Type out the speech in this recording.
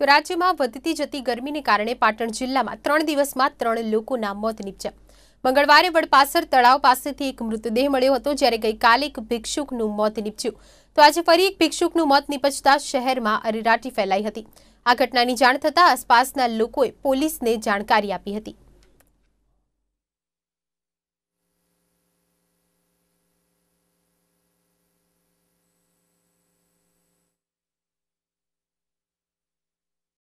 ગુજરાતમાં વધતી જતી ગરમીને કારણે પાટણ જિલ્લામાં 3 દિવસમાં 3 લોકોના મોત નિપજ્યા મંગળવારે વડપાસર તળાવ પાસેથી એક મૃતદેહ મળ્યો હતો જ્યારે ગઈકાલે એક ભિક્ષુકનું મોત નિપજ્યું તો આજે ફરી એક ભિક્ષુકનું મોત નિપજતા શહેરમાં અરેરાટી ફેલાઈ હતી આ ઘટનાની જાણ થતા આસપાસના લોકોએ પોલીસને જાણકારી આપી હતી